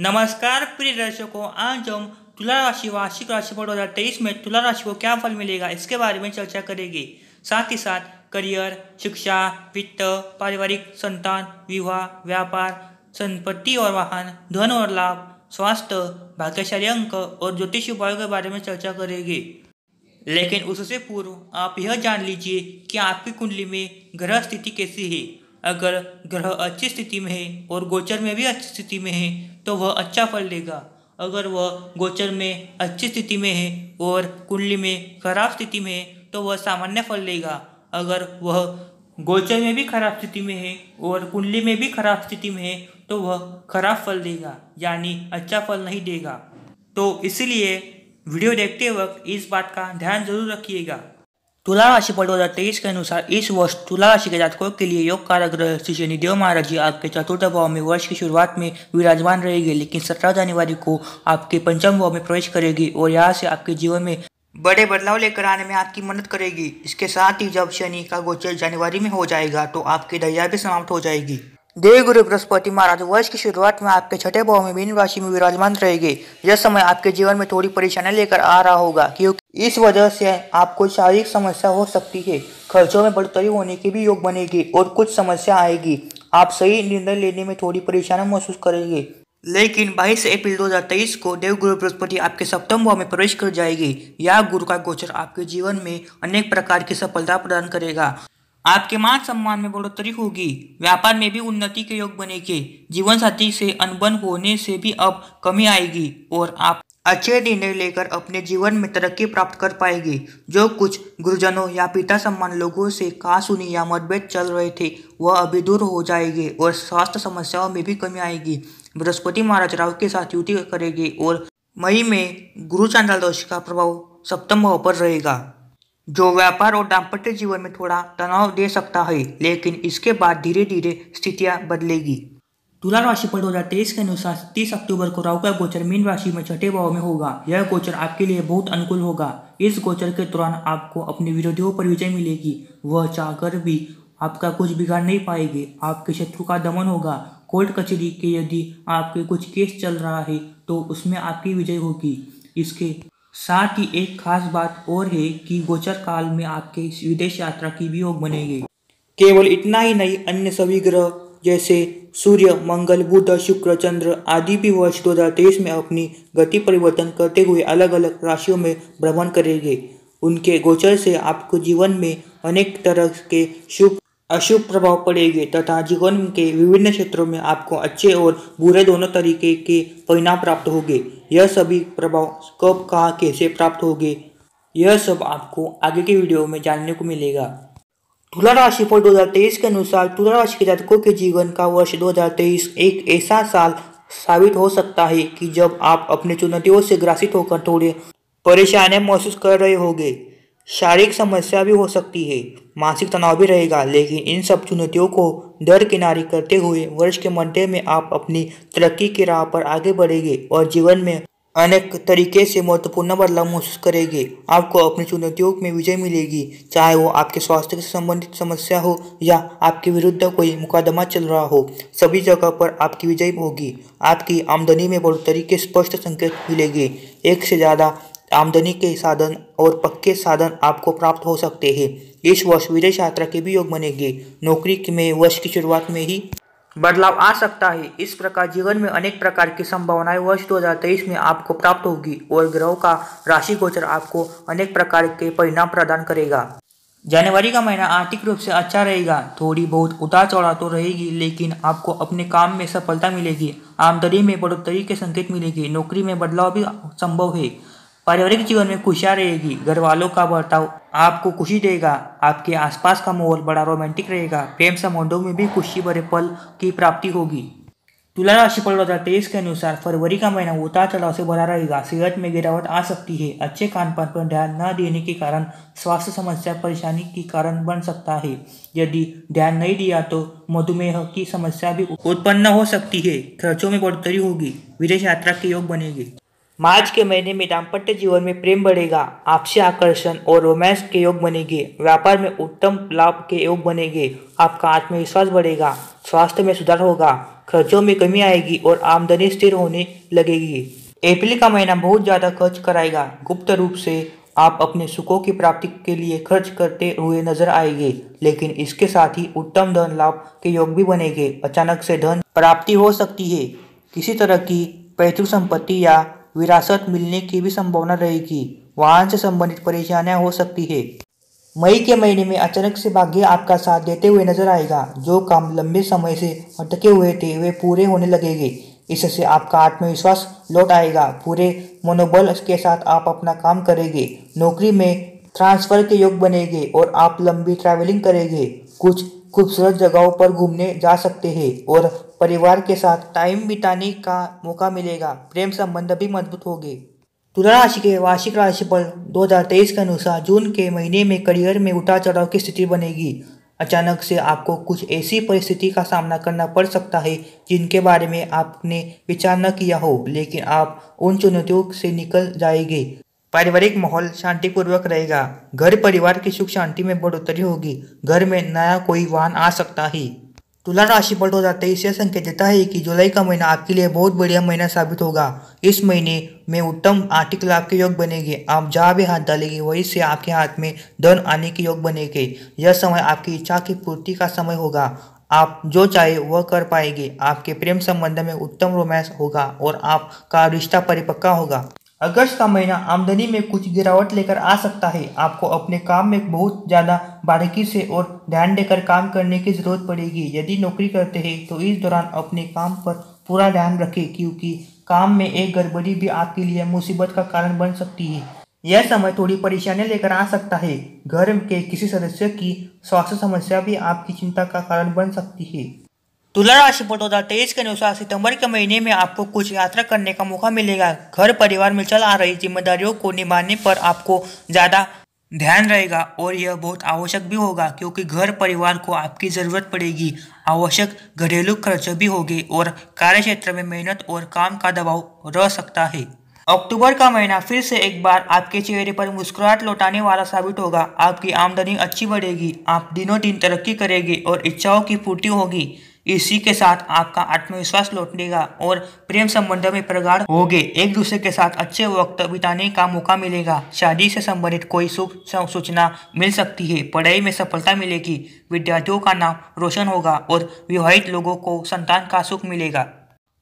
नमस्कार प्रिय दर्शकों आज हम तुला राशि वार्षिक राशिफल दो हज़ार तेईस में तुला राशि को क्या फल मिलेगा इसके बारे में चर्चा करेंगे साथ ही साथ करियर शिक्षा वित्त पारिवारिक संतान विवाह व्यापार संपत्ति और वाहन धन और लाभ स्वास्थ्य भाग्यशाली अंक और ज्योतिष उपायों के बारे में चर्चा करेंगे लेकिन उससे पूर्व आप यह जान लीजिए कि आपकी कुंडली में ग्रह स्थिति कैसी है अगर ग्रह अच्छी स्थिति में है और गोचर में भी अच्छी स्थिति में है तो वह अच्छा फल देगा अगर वह गोचर में अच्छी स्थिति में है और कुंडली में खराब स्थिति में है तो वह सामान्य फल देगा अगर वह गोचर में भी खराब स्थिति में है और कुंडली में भी खराब स्थिति में है तो वह खराब फल देगा यानी अच्छा फल नहीं देगा तो इसलिए वीडियो देखते वक्त इस बात का ध्यान जरूर रखिएगा तुला राशि पर दो हजार तेईस के अनुसार इस वर्ष तुला राशि के जातकों के लिए योग कारक ग्रह श्री शनिदेव महाराज जी आपके चतुर्थ भाव में वर्ष की शुरुआत में विराजमान रहेगी लेकिन सत्रह जनवरी को आपके पंचम भाव में प्रवेश करेगी और यहाँ से आपके जीवन में बड़े बदलाव लेकर आने में आपकी मदद करेगी इसके साथ ही जब शनि का गोचर जनवरी में हो जाएगा तो आपकी दया भी समाप्त हो जाएगी देव गुरु बृहस्पति महाराज वर्ष की शुरुआत में आपके छठे भाव में मीन राशि में विराजमान रहेगी यह समय आपके जीवन में थोड़ी परेशानी लेकर आ रहा होगा क्योंकि इस वजह से आपको शारीरिक समस्या हो सकती है खर्चों में बढ़ोतरी होने की भी योग बनेगी और कुछ समस्या आएगी आप सही निर्णय लेने में थोड़ी परेशानी महसूस करेंगे लेकिन 22 अप्रैल 2023 को देव गुरु बृहस्पति आपके सप्तम भाव में प्रवेश कर जाएगी यह गुरु का गोचर आपके जीवन में अनेक प्रकार की सफलता प्रदान करेगा आपके मान सम्मान में बढ़ोतरी होगी व्यापार में भी उन्नति के योग बनेंगे जीवन साथी से अनबन होने से भी अब कमी आएगी और आप अच्छे निर्णय लेकर अपने जीवन में तरक्की प्राप्त कर पाएंगे जो कुछ गुरुजनों या पिता सम्मान लोगों से कहा सुनी या मतभेद चल रहे थे वह अभी दूर हो जाएंगे और स्वास्थ्य समस्याओं में भी कमी आएगी बृहस्पति महाराज राव के साथ युति करेंगे और मई में गुरु चांडाल दोष का प्रभाव सप्तम भाव पर रहेगा जो व्यापार और दाम्पत्य जीवन में थोड़ा तनाव दे सकता है लेकिन इसके बाद धीरे धीरे स्थितियाँ बदलेगी तुला राशि पर दो के अनुसार तीस अक्टूबर को राहु का गोचर मीन राशि में छठे भाव में होगा यह गोचर आपके लिए बहुत अनुकूल होगा इस गोचर के दौरान आपको अपने विरोधियों पर विजय मिलेगी वह चाहकर भी आपका कुछ बिगाड़ नहीं पाएगी आपके शत्रु का दमन होगा कोर्ट कचहरी के यदि आपके कुछ केस चल रहा है तो उसमें आपकी विजय होगी इसके साथ ही एक खास बात और है कि गोचर काल में आपके इस विदेश यात्रा की भी योग बनेगी केवल इतना ही नहीं अन्य सभी ग्रह जैसे सूर्य मंगल बुध शुक्र चंद्र आदि भी वर्ष 2023 में अपनी गति परिवर्तन करते हुए अलग अलग राशियों में भ्रमण करेंगे उनके गोचर से आपको जीवन में अनेक तरह के शुभ अशुभ प्रभाव पड़ेगी तथा जीवन के विभिन्न क्षेत्रों में आपको अच्छे और बुरे दोनों तरीके के परिणाम प्राप्त होंगे यह सभी प्रभाव कब कहाँ कैसे प्राप्त होंगे यह सब आपको आगे के वीडियो में जानने को मिलेगा तुला राशि पर 2023 के अनुसार तुला राशि के जातकों के जीवन का वर्ष 2023 एक ऐसा साल साबित हो सकता है कि जब आप अपनी चुनौतियों से ग्रासित होकर थोड़े परेशानियां महसूस कर रहे होंगे शारीरिक समस्या भी हो सकती है मानसिक तनाव भी रहेगा लेकिन इन सब चुनौतियों को दर किनारे करते हुए वर्ष के मध्य में आप अपनी तरक्की की राह पर आगे बढ़ेंगे और जीवन में अनेक तरीके से महत्वपूर्ण बदलाव महसूस करेंगे आपको अपनी चुनौतियों में विजय मिलेगी चाहे वो आपके स्वास्थ्य से संबंधित समस्या हो या आपके विरुद्ध कोई मुकदमा चल रहा हो सभी जगह पर आपकी विजय होगी आपकी आमदनी में बढ़ोतरी के स्पष्ट संकेत मिलेंगे एक से ज़्यादा आमदनी के साधन और पक्के साधन आपको प्राप्त हो सकते हैं इस वर्ष विदेश यात्रा के भी योग बनेंगे नौकरी में वर्ष की शुरुआत में ही बदलाव आ सकता है इस प्रकार जीवन में अनेक प्रकार की संभावनाएं वर्ष 2023 में आपको प्राप्त होगी और ग्रह का राशि गोचर आपको अनेक प्रकार के परिणाम प्रदान करेगा जनवरी का महीना आर्थिक रूप से अच्छा रहेगा थोड़ी बहुत उतार चढ़ाव तो रहेगी लेकिन आपको अपने काम में सफलता मिलेगी आमदनी में बढ़ोतरी के संकेत मिलेगी नौकरी में बदलाव भी संभव है पारिवारिक जीवन में खुशियाँ रहेगी घर वालों का बर्ताव आपको खुशी देगा आपके आसपास का माहौल बड़ा रोमांटिक रहेगा प्रेम संबंधों में भी खुशी भरे पल की प्राप्ति होगी तुला राशि पर दो हज़ार तेईस के अनुसार फरवरी का महीना उतार चढ़ाव से भरा रहेगा सेहत में गिरावट आ सकती है अच्छे खान पान पर ध्यान न देने के कारण स्वास्थ्य समस्या परेशानी के कारण बन सकता है यदि ध्यान नहीं दिया तो मधुमेह की समस्या भी उत्पन्न हो सकती है खर्चों में बढ़ोतरी होगी विदेश यात्रा के योग बनेंगे मार्च के महीने में दाम्पत्य जीवन में प्रेम बढ़ेगा आपसी आकर्षण और रोमांस के योग बनेंगे व्यापार में उत्तम लाभ के योग बनेंगे आपका आत्मविश्वास बढ़ेगा स्वास्थ्य में सुधार होगा खर्चों में कमी आएगी और आमदनी स्थिर होने लगेगी अप्रैल का महीना बहुत ज़्यादा खर्च कराएगा गुप्त रूप से आप अपने सुखों की प्राप्ति के लिए खर्च करते हुए नजर आएंगे लेकिन इसके साथ ही उत्तम धन लाभ के योग भी बनेंगे अचानक से धन प्राप्ति हो सकती है किसी तरह की पैतृक संपत्ति या विरासत मिलने की भी संभावना रहेगी वाहन से संबंधित परेशानियां हो सकती है मई के महीने में अचानक से भाग्य आपका साथ देते हुए नजर आएगा जो काम लंबे समय से अटके हुए थे वे पूरे होने लगेंगे इससे आपका आत्मविश्वास लौट आएगा पूरे मनोबल के साथ आप अपना काम करेंगे नौकरी में ट्रांसफर के योग बनेंगे और आप लंबी ट्रैवलिंग करेंगे कुछ खूबसूरत जगहों पर घूमने जा सकते हैं और परिवार के साथ टाइम बिताने का मौका मिलेगा प्रेम संबंध भी मजबूत होंगे तुला राशि के वार्षिक राशिफल 2023 के अनुसार जून के महीने में करियर में उतार चढ़ाव की स्थिति बनेगी अचानक से आपको कुछ ऐसी परिस्थिति का सामना करना पड़ सकता है जिनके बारे में आपने विचार न किया हो लेकिन आप उन चुनौतियों से निकल जाएंगे पारिवारिक माहौल शांतिपूर्वक रहेगा घर परिवार की सुख शांति में बढ़ोतरी होगी घर में नया कोई वाहन आ सकता है तुला राशि पर हो जाते इससे संकेत देता है कि जुलाई का महीना आपके लिए बहुत बढ़िया महीना साबित होगा इस महीने में उत्तम आर्थिक लाभ के योग बनेंगे आप जहाँ भी हाथ डालेंगे वही से आपके हाथ में धन आने के योग बनेंगे यह समय आपकी इच्छा की पूर्ति का समय होगा आप जो चाहे वह कर पाएंगे आपके प्रेम संबंध में उत्तम रोमांस होगा और आपका रिश्ता परिपक्का होगा अगस्त का महीना आमदनी में कुछ गिरावट लेकर आ सकता है आपको अपने काम में बहुत ज़्यादा बारीकी से और ध्यान देकर काम करने की ज़रूरत पड़ेगी यदि नौकरी करते हैं तो इस दौरान अपने काम पर पूरा ध्यान रखें क्योंकि काम में एक गड़बड़ी भी आपके लिए मुसीबत का कारण बन सकती है यह समय थोड़ी परेशानियां लेकर आ सकता है घर के किसी सदस्य की स्वास्थ्य समस्या भी आपकी चिंता का कारण बन सकती है तुला राशि पर दो हजार तेईस के अनुसार सितंबर के महीने में आपको कुछ यात्रा करने का मौका मिलेगा घर परिवार में चल आ रही जिम्मेदारियों को निभाने पर आपको ज़्यादा ध्यान रहेगा और यह बहुत आवश्यक भी होगा क्योंकि घर परिवार को आपकी ज़रूरत पड़ेगी आवश्यक घरेलू खर्च भी होगे और कार्य क्षेत्र में मेहनत और काम का दबाव रह सकता है अक्टूबर का महीना फिर से एक बार आपके चेहरे पर मुस्कुराहट लौटाने वाला साबित होगा आपकी आमदनी अच्छी बढ़ेगी आप दिनों दिन तरक्की करेंगे और इच्छाओं की पूर्ति होगी इसी के साथ आपका आत्मविश्वास लौटनेगा और प्रेम संबंधों में प्रगाढ़ होगे एक दूसरे के साथ अच्छे वक्त बिताने का मौका मिलेगा शादी से संबंधित कोई शुभ सूचना मिल सकती है पढ़ाई में सफलता मिलेगी विद्यार्थियों का नाम रोशन होगा और विवाहित लोगों को संतान का सुख मिलेगा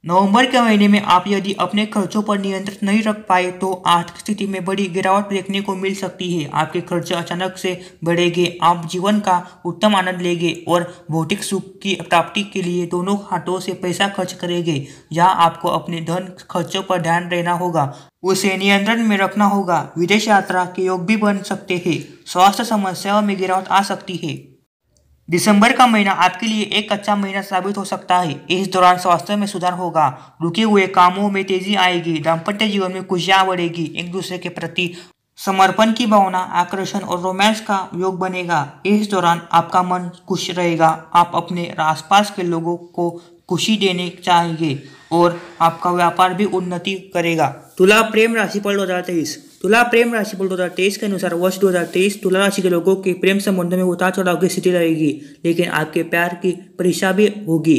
नवंबर के महीने में आप यदि अपने खर्चों पर नियंत्रण नहीं रख पाए तो आर्थिक स्थिति में बड़ी गिरावट देखने को मिल सकती है आपके खर्चे अचानक से बढ़ेंगे आप जीवन का उत्तम आनंद लेंगे और भौतिक सुख की प्राप्ति के लिए दोनों हाथों से पैसा खर्च करेंगे या आपको अपने धन खर्चों पर ध्यान देना होगा उसे नियंत्रण में रखना होगा विदेश यात्रा के योग भी बन सकते हैं स्वास्थ्य समस्याओं में गिरावट आ सकती है दिसंबर का महीना आपके लिए एक अच्छा महीना साबित हो सकता है इस दौरान स्वास्थ्य में सुधार होगा रुके हुए कामों में तेजी आएगी दाम्पत्य जीवन में खुशियां बढ़ेगी एक दूसरे के प्रति समर्पण की भावना आकर्षण और रोमांस का योग बनेगा इस दौरान आपका मन खुश रहेगा आप अपने आसपास के लोगों को खुशी देने चाहेंगे और आपका व्यापार भी उन्नति करेगा तुला प्रेम राशिफल दो हज़ार तेईस तुला प्रेम राशिफल दो हज़ार तेईस के अनुसार वर्ष दो हज़ार तेईस तुला राशि के लोगों के प्रेम संबंध में उतार चढ़ाव की स्थिति रहेगी लेकिन आपके प्यार की परीक्षा भी होगी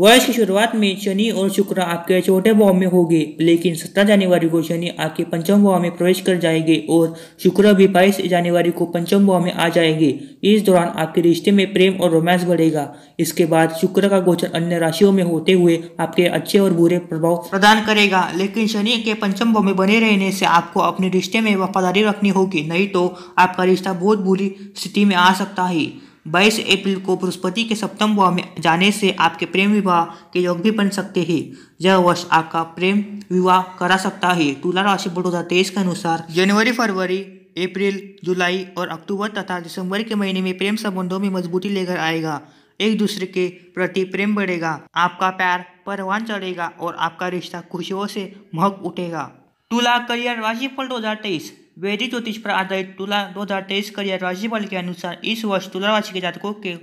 वर्ष की शुरुआत में शनि और शुक्र आपके छोटे भाव में होंगे लेकिन 17 जनवरी को शनि आपके पंचम भाव में प्रवेश कर जाएंगे और शुक्र भी बाईस जनवरी को पंचम भाव में आ जाएंगे इस दौरान आपके रिश्ते में प्रेम और रोमांस बढ़ेगा इसके बाद शुक्र का गोचर अन्य राशियों में होते हुए आपके अच्छे और बुरे प्रभाव प्रदान करेगा लेकिन शनि के पंचम भाव में बने रहने से आपको अपने रिश्ते में वफादारी रखनी होगी नहीं तो आपका रिश्ता बहुत बुरी स्थिति में आ सकता है बाईस अप्रैल को बृहस्पति के सप्तम भाव में जाने से आपके प्रेम विवाह के योग भी बन सकते हैं यह वर्ष आपका प्रेम विवाह करा सकता है तुला राशि दो हजार तेईस के अनुसार जनवरी फरवरी अप्रैल जुलाई और अक्टूबर तथा दिसंबर के महीने में प्रेम संबंधों में मजबूती लेकर आएगा एक दूसरे के प्रति प्रेम बढ़ेगा आपका प्यार परवान चढ़ेगा और आपका रिश्ता खुशियों से महक उठेगा तुला करियर राशि फल दो हजार तेईस वैदिक ज्योतिष पर आधारित तुला 2023 करियर बल के अनुसार इस वर्ष तुला राशि के जातकों के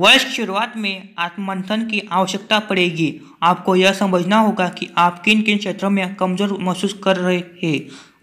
वर्ष की शुरुआत में आत्ममंथन की आवश्यकता पड़ेगी आपको यह समझना होगा कि आप किन किन क्षेत्रों में कमजोर महसूस कर रहे हैं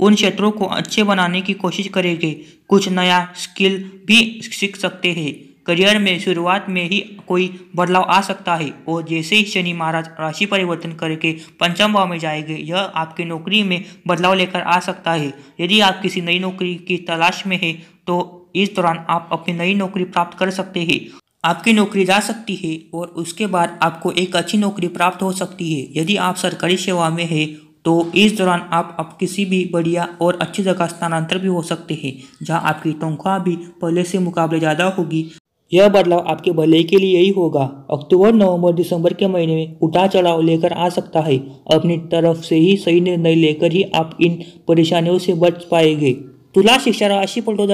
उन क्षेत्रों को अच्छे बनाने की कोशिश करेंगे कुछ नया स्किल भी सीख सकते हैं करियर में शुरुआत में ही कोई बदलाव आ सकता है और जैसे ही शनि महाराज राशि परिवर्तन करके पंचम भाव में जाएंगे यह आपकी नौकरी में बदलाव लेकर आ सकता है यदि आप किसी नई नौकरी की तलाश में है तो इस दौरान आप अपनी नई नौकरी प्राप्त कर सकते हैं आपकी नौकरी जा सकती है और उसके बाद आपको एक अच्छी नौकरी प्राप्त हो सकती है यदि आप सरकारी सेवा में है तो इस दौरान आप अब किसी भी बढ़िया और अच्छी जगह स्थानांतर भी हो सकते हैं जहां आपकी तनख्वाह भी पहले से मुकाबले ज़्यादा होगी यह बदलाव आपके भले के लिए ही होगा अक्टूबर नवंबर दिसंबर के महीने में उठा चढ़ाव लेकर आ सकता है अपनी तरफ से ही सही निर्णय लेकर ही आप इन परेशानियों से बच पाएंगे तुला शिक्षा राशि फल दो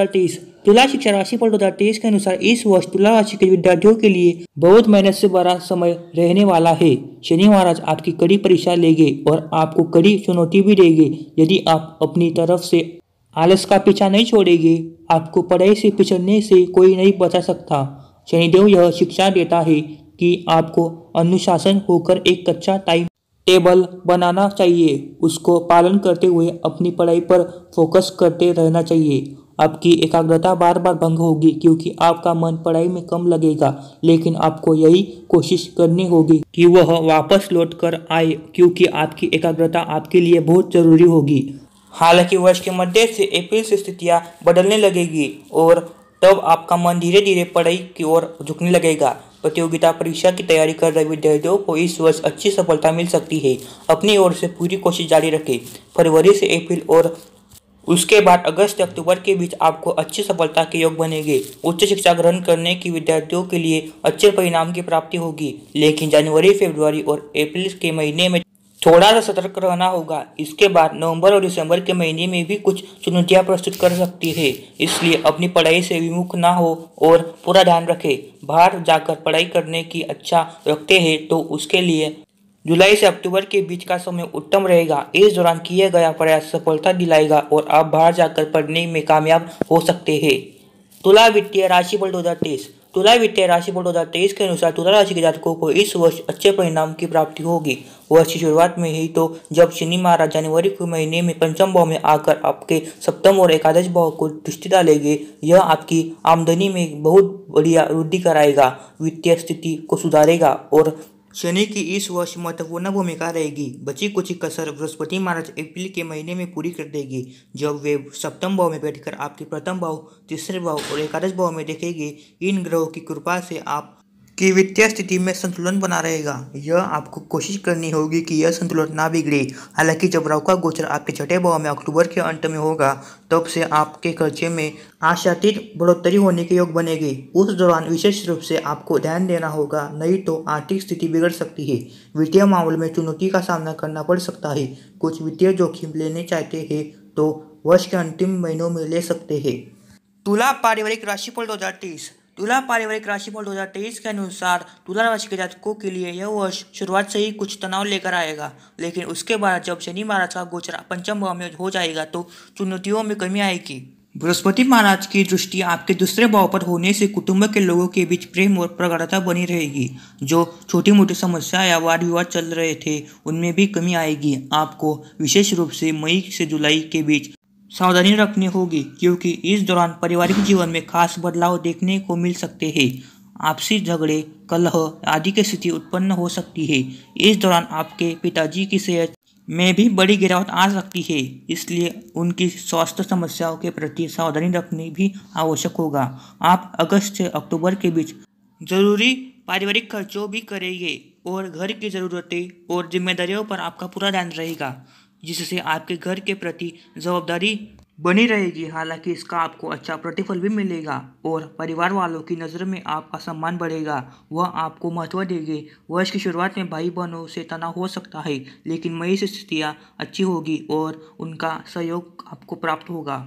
तुला शिक्षा राशि फल दो हजार तेईस के अनुसार इस वर्ष तुला राशि के विद्यार्थियों के लिए बहुत मेहनत से बड़ा समय रहने वाला है शनि महाराज आपकी कड़ी परीक्षा लेंगे और आपको कड़ी चुनौती भी देंगे यदि आप अपनी तरफ से आलस का पीछा नहीं छोड़ेगी आपको पढ़ाई से पिछड़ने से कोई नहीं बचा सकता शनिदेव यह शिक्षा देता है कि आपको अनुशासन होकर एक कच्चा टाइम टेबल बनाना चाहिए उसको पालन करते हुए अपनी पढ़ाई पर फोकस करते रहना चाहिए आपकी एकाग्रता बार बार भंग होगी क्योंकि आपका मन पढ़ाई में कम लगेगा लेकिन आपको यही कोशिश करनी होगी कि वह वापस लौट कर आए क्योंकि आपकी एकाग्रता आपके लिए बहुत जरूरी होगी हालांकि वर्ष के मध्य से अप्रैल से स्थितियां बदलने लगेगी और तब आपका मन धीरे धीरे पढ़ाई की ओर झुकने लगेगा प्रतियोगिता परीक्षा की तैयारी कर रहे विद्यार्थियों को इस वर्ष अच्छी सफलता मिल सकती है अपनी ओर से पूरी कोशिश जारी रखें फरवरी से अप्रैल और उसके बाद अगस्त से अक्टूबर के बीच आपको अच्छी सफलता के योग बनेंगे उच्च शिक्षा ग्रहण करने की विद्यार्थियों के लिए अच्छे परिणाम की प्राप्ति होगी लेकिन जनवरी फरवरी और अप्रैल के महीने में थोड़ा सा सतर्क रहना होगा इसके बाद नवंबर और दिसंबर के महीने में भी कुछ चुनौतियां प्रस्तुत कर सकती है इसलिए अपनी पढ़ाई से विमुख ना हो और पूरा ध्यान रखें बाहर जाकर पढ़ाई करने की अच्छा रखते हैं तो उसके लिए जुलाई से अक्टूबर के बीच का समय उत्तम रहेगा इस दौरान किया गया प्रयास सफलता दिलाएगा और आप बाहर जाकर पढ़ने में कामयाब हो सकते हैं तुला वित्तीय राशि बल दो तुला वित्तीय राशि बोर्ड दो के अनुसार तुला राशि के जातकों को इस वर्ष अच्छे परिणाम की प्राप्ति होगी वर्ष की शुरुआत में ही तो जब शनि महाराज जनवरी के महीने में पंचम भाव में आकर आपके सप्तम और एकादश भाव को दृष्टि डालेंगे यह आपकी आमदनी में बहुत बढ़िया वृद्धि कराएगा वित्तीय स्थिति को सुधारेगा और शनि की इस वर्ष महत्वपूर्ण भूमिका रहेगी बची कुछ कसर बृहस्पति महाराज अप्रैल के महीने में पूरी कर देगी जब वे सप्तम भाव में बैठकर आपके प्रथम भाव तीसरे भाव और एकादश भाव में देखेगी इन ग्रहों की कृपा से आप कि वित्तीय स्थिति में संतुलन बना रहेगा यह आपको कोशिश करनी होगी कि यह संतुलन ना बिगड़े हालांकि जब राहु का गोचर आपके छठे भाव में अक्टूबर के अंत में होगा तब से आपके खर्चे में आशातीत बढ़ोतरी होने के योग बनेंगे उस दौरान विशेष रूप से आपको ध्यान देना होगा नहीं तो आर्थिक स्थिति बिगड़ सकती है वित्तीय मामले में चुनौती का सामना करना पड़ सकता है कुछ वित्तीय जोखिम लेने चाहते हैं तो वर्ष के अंतिम महीनों में ले सकते हैं तुला पारिवारिक राशिफल दो हज़ार तेईस तुला पारिवारिक राशिफल 2023 के अनुसार तुला राशि के जातकों के लिए यह वर्ष शुरुआत से ही कुछ तनाव लेकर आएगा लेकिन उसके बाद जब शनि महाराज का गोचर पंचम भाव में हो जाएगा तो चुनौतियों में कमी आएगी बृहस्पति महाराज की दृष्टि आपके दूसरे भाव पर होने से कुटुंब के लोगों के बीच प्रेम और प्रगाढ़ता बनी रहेगी जो छोटी मोटी समस्या या वाद विवाद चल रहे थे उनमें भी कमी आएगी आपको विशेष रूप से मई से जुलाई के बीच सावधानी रखनी होगी क्योंकि इस दौरान पारिवारिक जीवन में खास बदलाव देखने को मिल सकते हैं आपसी झगड़े कलह आदि की स्थिति उत्पन्न हो सकती है इस दौरान आपके पिताजी की सेहत में भी बड़ी गिरावट आ सकती है इसलिए उनकी स्वास्थ्य समस्याओं के प्रति सावधानी रखनी भी आवश्यक होगा आप अगस्त से अक्टूबर के बीच जरूरी पारिवारिक खर्चों भी करेंगे और घर की ज़रूरतें और जिम्मेदारियों पर आपका पूरा ध्यान रहेगा जिससे आपके घर के प्रति जवाबदारी बनी रहेगी हालांकि इसका आपको अच्छा प्रतिफल भी मिलेगा और परिवार वालों की नज़र में आपका सम्मान बढ़ेगा वह आपको महत्व देंगे वर्ष की शुरुआत में भाई बहनों से तनाव हो सकता है लेकिन मई से स्थितियाँ अच्छी होगी और उनका सहयोग आपको प्राप्त होगा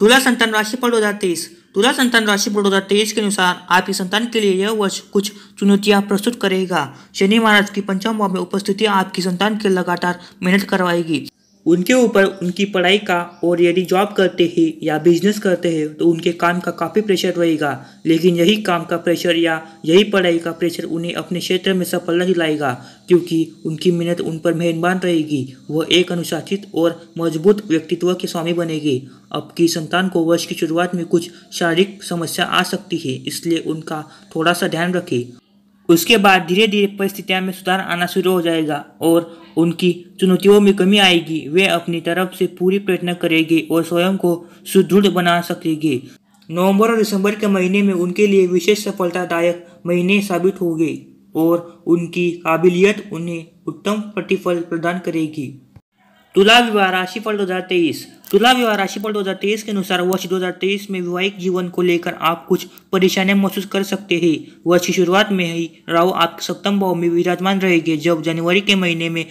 तुला संतान राशि पर दो हजार तेईस तुला संतान राशि पर दो हजार तेईस के अनुसार आपकी संतान के लिए यह वर्ष कुछ चुनौतियां प्रस्तुत करेगा शनि महाराज की पंचम भाव में उपस्थिति आपकी संतान के लगातार मेहनत करवाएगी उनके ऊपर उनकी पढ़ाई का और यदि जॉब करते हैं या बिजनेस करते हैं तो उनके काम का काफ़ी प्रेशर रहेगा लेकिन यही काम का प्रेशर या यही पढ़ाई का प्रेशर उन्हें अपने क्षेत्र में सफलता दिलाएगा क्योंकि उनकी मेहनत उन पर मेहनबान रहेगी वह एक अनुशासित और मजबूत व्यक्तित्व के स्वामी बनेगी आपकी संतान को वर्ष की शुरुआत में कुछ शारीरिक समस्या आ सकती है इसलिए उनका थोड़ा सा ध्यान रखें उसके बाद धीरे धीरे परिस्थितियाँ में सुधार आना शुरू हो जाएगा और उनकी चुनौतियों में कमी आएगी वे अपनी तरफ से पूरी प्रयत्न करेंगे और स्वयं को सुदृढ़ बना सकेगी नवंबर और दिसंबर के महीने में उनके लिए विशेष सफलतादायक महीने साबित होंगे और उनकी काबिलियत उन्हें उत्तम प्रतिफल प्रदान करेगी तुला विवाह राशिफल दो हज़ार तेईस तुला विवाह राशिफल दो हज़ार तेईस के अनुसार वर्ष दो हज़ार तेईस में वैवाहिक जीवन को लेकर आप कुछ परेशानियां महसूस कर सकते हैं वर्ष की शुरुआत में ही राहु आपके सप्तम भाव में विराजमान रहेंगे जब जनवरी के महीने में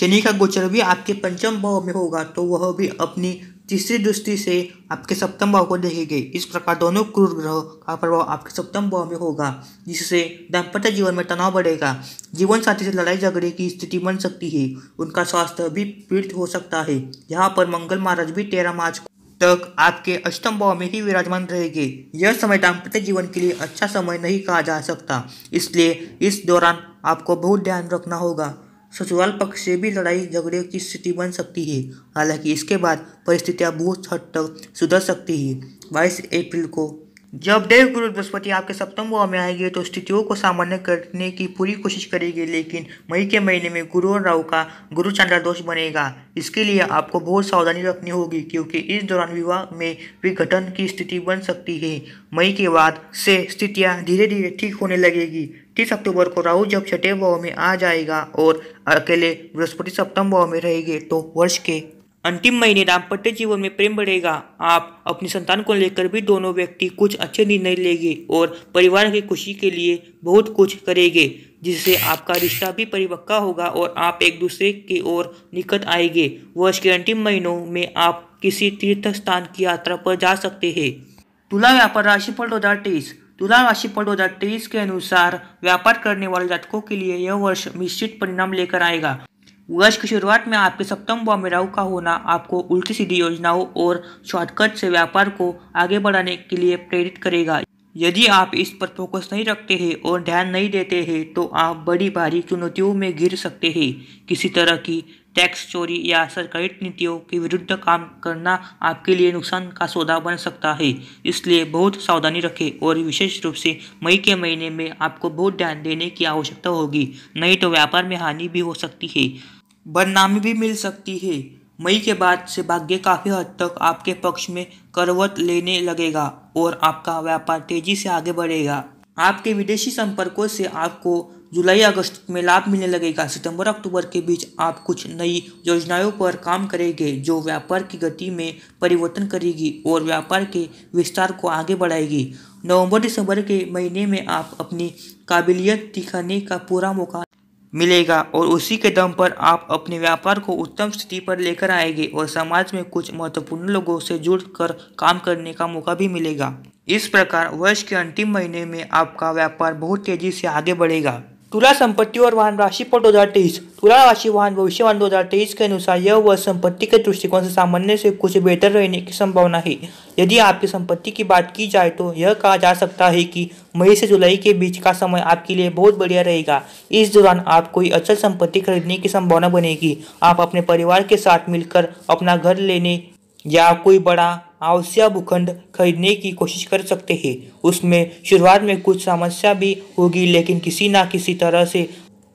शनि का गोचर भी आपके पंचम भाव में होगा तो वह भी अपनी तीसरी दृष्टि से आपके सप्तम भाव को देखेंगे इस प्रकार दोनों क्रूर ग्रह का प्रभाव आपके सप्तम भाव में होगा जिससे दाम्पत्य जीवन में तनाव बढ़ेगा जीवन साथी से लड़ाई झगड़े की स्थिति बन सकती है उनका स्वास्थ्य भी पीड़ित हो सकता है यहाँ पर मंगल महाराज भी तेरह मार्च तक आपके अष्टम भाव में ही विराजमान रहेंगे यह समय दाम्पत्य जीवन के लिए अच्छा समय नहीं कहा जा सकता इसलिए इस दौरान आपको बहुत ध्यान रखना होगा ससुराल पक्ष से भी लड़ाई झगड़े की स्थिति बन सकती है हालांकि इसके बाद परिस्थितियां बहुत हद तक सुधर सकती है बाईस अप्रैल को जब देव गुरु बृहस्पति आपके सप्तम भाव में आएंगे तो स्थितियों को सामान्य करने की पूरी कोशिश करेंगे लेकिन मई के महीने में गुरु और राहु का गुरु चंद्र दोष बनेगा इसके लिए आपको बहुत सावधानी रखनी होगी क्योंकि इस दौरान विवाह में विघटन की स्थिति बन सकती है मई के बाद से स्थितियां धीरे धीरे ठीक होने लगेगी तीस अक्टूबर को राहु जब छठे भाव में आ जाएगा और अकेले बृहस्पति सप्तम भाव में रहेंगे तो वर्ष के अंतिम महीने दाम्पत्य जीवन में प्रेम बढ़ेगा आप अपनी संतान को लेकर भी दोनों व्यक्ति कुछ अच्छे निर्णय लेंगे और परिवार की खुशी के लिए बहुत कुछ करेंगे जिससे आपका रिश्ता भी परिपक्का होगा और आप एक दूसरे की ओर निकट आएंगे वर्ष के अंतिम महीनों में आप किसी तीर्थ स्थान की यात्रा पर जा सकते हैं तुला व्यापार राशिफल दो हजार तेईस तुला राशि पर दो के अनुसार व्यापार करने वाले जातकों के लिए यह वर्ष मिश्रित परिणाम लेकर आएगा वर्ष की शुरुआत में आपके सप्तम व मिराव का होना आपको उल्टी सीधी योजनाओं और शॉर्टकट से व्यापार को आगे बढ़ाने के लिए प्रेरित करेगा यदि आप इस पर फोकस नहीं रखते हैं और ध्यान नहीं देते हैं तो आप बड़ी भारी चुनौतियों में गिर सकते हैं किसी तरह की टैक्स चोरी या सरकारी नीतियों के विरुद्ध काम करना आपके लिए नुकसान का सौदा बन सकता है इसलिए बहुत सावधानी रखें और विशेष रूप से मई के महीने में आपको बहुत ध्यान देने की आवश्यकता होगी नहीं तो व्यापार में हानि भी हो सकती है बदनामी भी मिल सकती है मई के बाद से भाग्य काफ़ी हद तक आपके पक्ष में करवट लेने लगेगा और आपका व्यापार तेज़ी से आगे बढ़ेगा आपके विदेशी संपर्कों से आपको जुलाई अगस्त में लाभ मिलने लगेगा सितंबर अक्टूबर के बीच आप कुछ नई योजनाओं पर काम करेंगे जो व्यापार की गति में परिवर्तन करेगी और व्यापार के विस्तार को आगे बढ़ाएगी नवंबर दिसंबर के महीने में आप अपनी काबिलियत दिखाने का पूरा मौका मिलेगा और उसी के दम पर आप अपने व्यापार को उत्तम स्थिति पर लेकर आएंगे और समाज में कुछ महत्वपूर्ण लोगों से जुड़कर काम करने का मौका भी मिलेगा इस प्रकार वर्ष के अंतिम महीने में आपका व्यापार बहुत तेजी से आगे बढ़ेगा तुला संपत्ति और वाहन राशि पर 2023 तुला राशि वाहन भविष्यवान 2023 के अनुसार यह वर्ष संपत्ति के दृष्टिकोण से सामान्य से कुछ बेहतर रहने की संभावना है यदि आपकी संपत्ति की बात की जाए तो यह कहा जा सकता है कि मई से जुलाई के बीच का समय आपके लिए बहुत बढ़िया रहेगा इस दौरान आप कोई अचल संपत्ति खरीदने की संभावना बनेगी आप अपने परिवार के साथ मिलकर अपना घर लेने या कोई बड़ा आवश्यक भूखंड खरीदने की कोशिश कर सकते हैं उसमें शुरुआत में कुछ समस्या भी होगी लेकिन किसी ना किसी तरह से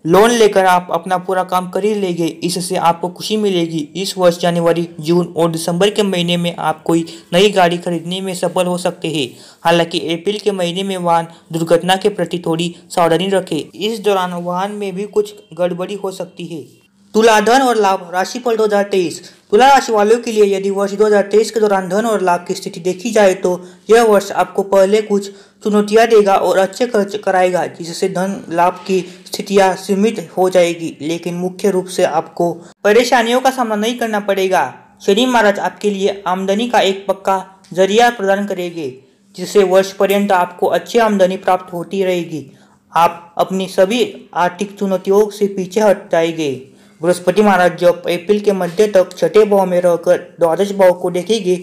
लोन लेकर आप अपना पूरा काम कर ही लेंगे इससे आपको खुशी मिलेगी इस वर्ष जनवरी जून और दिसंबर के महीने में आप कोई नई गाड़ी खरीदने में सफल हो सकते हैं हालांकि अप्रैल के महीने में वाहन दुर्घटना के प्रति थोड़ी सावधानी रखें इस दौरान वाहन में भी कुछ गड़बड़ी हो सकती है तुला धन और लाभ राशिफल 2023 तुला राशि वालों के लिए यदि वर्ष 2023 के दौरान धन और लाभ की स्थिति देखी जाए तो यह वर्ष आपको पहले कुछ चुनौतियां देगा और अच्छे खर्च कराएगा जिससे धन लाभ की स्थितियां सीमित हो जाएगी लेकिन मुख्य रूप से आपको परेशानियों का सामना नहीं करना पड़ेगा शनि महाराज आपके लिए आमदनी का एक पक्का जरिया प्रदान करेंगे जिससे वर्ष पर्यंत आपको अच्छी आमदनी प्राप्त होती रहेगी आप अपनी सभी आर्थिक चुनौतियों से पीछे हट जाएंगे बृहस्पति महाराज जब अप्रैल के मध्य तक छठे भाव में रहकर द्वादश भाव को देखेंगे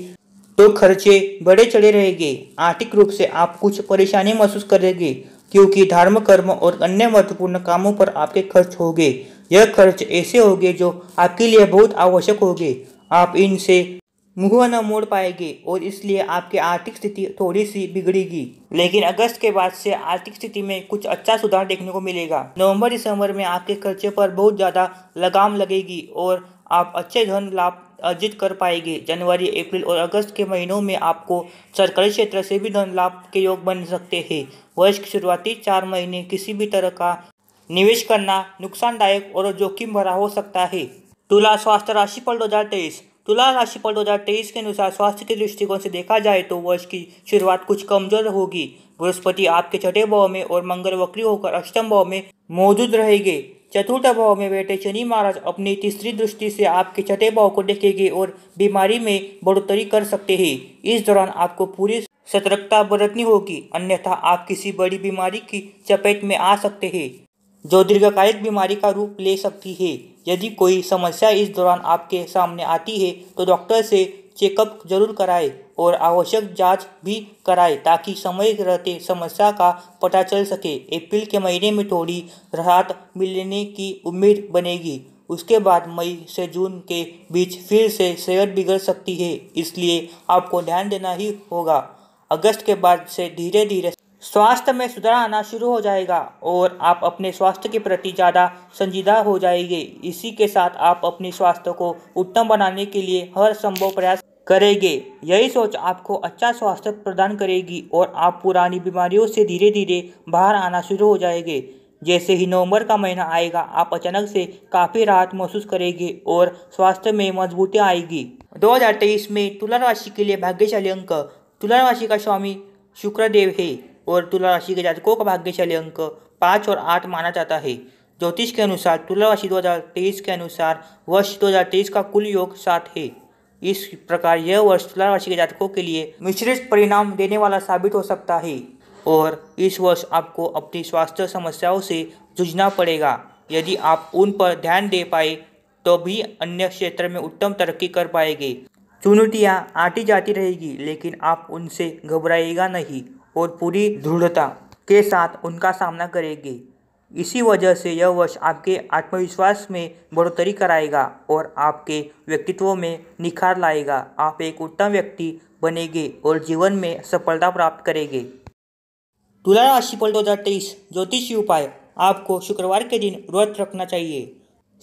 तो खर्चे बड़े चढ़े रहेंगे आर्थिक रूप से आप कुछ परेशानी महसूस करेंगे क्योंकि धर्म कर्म और अन्य महत्वपूर्ण कामों पर आपके खर्च होंगे यह खर्च ऐसे होंगे जो आपके लिए बहुत आवश्यक होंगे आप इनसे मुँह न मोड़ पाएगी और इसलिए आपकी आर्थिक स्थिति थोड़ी सी बिगड़ेगी लेकिन अगस्त के बाद से आर्थिक स्थिति में कुछ अच्छा सुधार देखने को मिलेगा नवंबर दिसंबर में आपके खर्चे पर बहुत ज़्यादा लगाम लगेगी और आप अच्छे धन लाभ अर्जित कर पाएंगे जनवरी अप्रैल और अगस्त के महीनों में आपको सरकारी क्षेत्र से भी धन लाभ के योग बन सकते हैं वर्ष के शुरुआती चार महीने किसी भी तरह का निवेश करना नुकसानदायक और जोखिम भरा हो सकता है तुला स्वास्थ्य राशि पर दो हजार तेईस तुला राशि पर 2023 के अनुसार स्वास्थ्य के दृष्टिकोण से देखा जाए तो वर्ष की शुरुआत कुछ कमजोर होगी बृहस्पति आपके छठे भाव में और मंगल वक्री होकर अष्टम भाव में मौजूद रहेंगे चतुर्थ भाव में बैठे शनि महाराज अपनी तीसरी दृष्टि से आपके छठे भाव को देखेंगे और बीमारी में बढ़ोतरी कर सकते हैं इस दौरान आपको पूरी सतर्कता बरतनी होगी अन्यथा आप किसी बड़ी बीमारी की चपेट में आ सकते हैं जो दीर्घकालिक बीमारी का रूप ले सकती है यदि कोई समस्या इस दौरान आपके सामने आती है तो डॉक्टर से चेकअप जरूर कराएं और आवश्यक जांच भी कराएं ताकि समय रहते समस्या का पता चल सके अप्रैल के महीने में थोड़ी राहत मिलने की उम्मीद बनेगी उसके बाद मई से जून के बीच फिर से सेहत बिगड़ सकती है इसलिए आपको ध्यान देना ही होगा अगस्त के बाद से धीरे धीरे स्वास्थ्य में सुधार आना शुरू हो जाएगा और आप अपने स्वास्थ्य के प्रति ज़्यादा संजीदा हो जाएंगे इसी के साथ आप अपने स्वास्थ्य को उत्तम बनाने के लिए हर संभव प्रयास करेंगे यही सोच आपको अच्छा स्वास्थ्य प्रदान करेगी और आप पुरानी बीमारियों से धीरे धीरे बाहर आना शुरू हो जाएंगे जैसे ही नवंबर का महीना आएगा आप अचानक से काफ़ी राहत महसूस करेंगे और स्वास्थ्य में मजबूती आएगी 2023 में तुला राशि के लिए भाग्यशाली अंक तुला राशि का स्वामी शुक्रदेव है और तुला राशि के जातकों का भाग्यशाली अंक पाँच और आठ माना जाता है ज्योतिष के अनुसार तुला राशि 2023 के अनुसार वर्ष 2023 का कुल योग सात है इस प्रकार यह वर्ष तुला राशि के जातकों के लिए मिश्रित परिणाम देने वाला साबित हो सकता है और इस वर्ष आपको अपनी स्वास्थ्य समस्याओं से जूझना पड़ेगा यदि आप उन पर ध्यान दे पाए तो भी अन्य क्षेत्र में उत्तम तरक्की कर पाएंगे चुनौतियाँ आती जाती रहेगी लेकिन आप उनसे घबराइएगा नहीं और पूरी दृढ़ता के साथ उनका सामना करेंगे इसी वजह से यह वर्ष आपके आत्मविश्वास में बढ़ोतरी कराएगा और आपके व्यक्तित्व में निखार लाएगा आप एक उत्तम व्यक्ति बनेंगे और जीवन में सफलता प्राप्त करेंगे तुला राशिफल दो हज़ार तेईस ज्योतिषी उपाय आपको शुक्रवार के दिन व्रत रखना चाहिए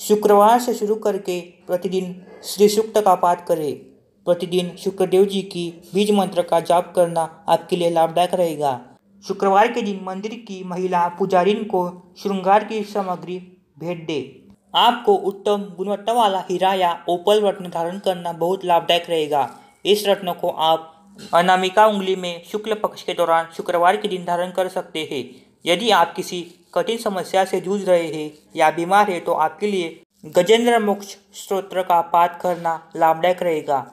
शुक्रवार से शुरू करके प्रतिदिन श्री सूक्त का पाठ करें प्रतिदिन शुक्रदेव जी की बीज मंत्र का जाप करना आपके लिए लाभदायक रहेगा शुक्रवार के दिन मंदिर की महिला पुजारिन को श्रृंगार की सामग्री भेंट दे आपको उत्तम गुणवत्ता वाला हीरा या ओपल रत्न धारण करना बहुत लाभदायक रहेगा इस रत्न को आप अनामिका उंगली में शुक्ल पक्ष के दौरान शुक्रवार के दिन धारण कर सकते हैं यदि आप किसी कठिन समस्या से जूझ रहे हैं या बीमार है तो आपके लिए गजेंद्र मोक्ष स्त्रोत्र का पाठ करना लाभदायक रहेगा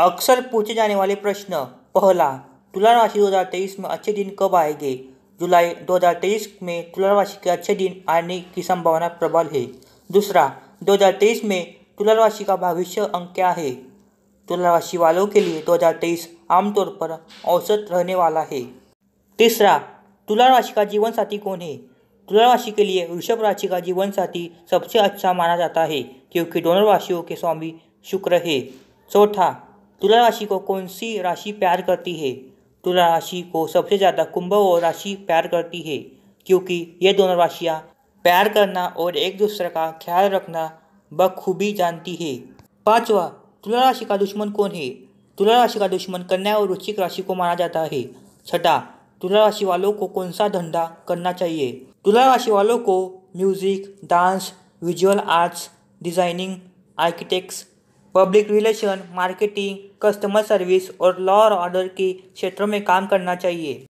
अक्सर पूछे जाने वाले प्रश्न पहला तुला राशि 2023 में अच्छे दिन कब आएंगे जुलाई 2023 में तुला राशि के अच्छे दिन आने की संभावना प्रबल है दूसरा 2023 में तुला राशि का भविष्य अंक क्या है तुला राशि वालों के लिए 2023 आमतौर पर औसत रहने वाला है तीसरा तुला राशि का जीवन साथी कौन है तुला राशि के लिए वृषभ राशि का जीवन साथी सबसे अच्छा माना जाता है क्योंकि दोनों राशियों के स्वामी शुक्र है चौथा तुला राशि को कौन सी राशि प्यार करती है तुला राशि को सबसे ज़्यादा कुंभ और राशि प्यार करती है क्योंकि ये दोनों राशियाँ प्यार करना और एक दूसरे का ख्याल रखना बखूबी जानती है पांचवा तुला राशि का दुश्मन कौन है तुला राशि का दुश्मन कन्या और वृश्चिक राशि को माना जाता है छठा तुला राशि वालों को कौन सा धंधा करना चाहिए तुला राशि वालों को music dance visual arts designing architects public relation marketing customer service और लॉ और ऑर्डर के क्षेत्रों में काम करना चाहिए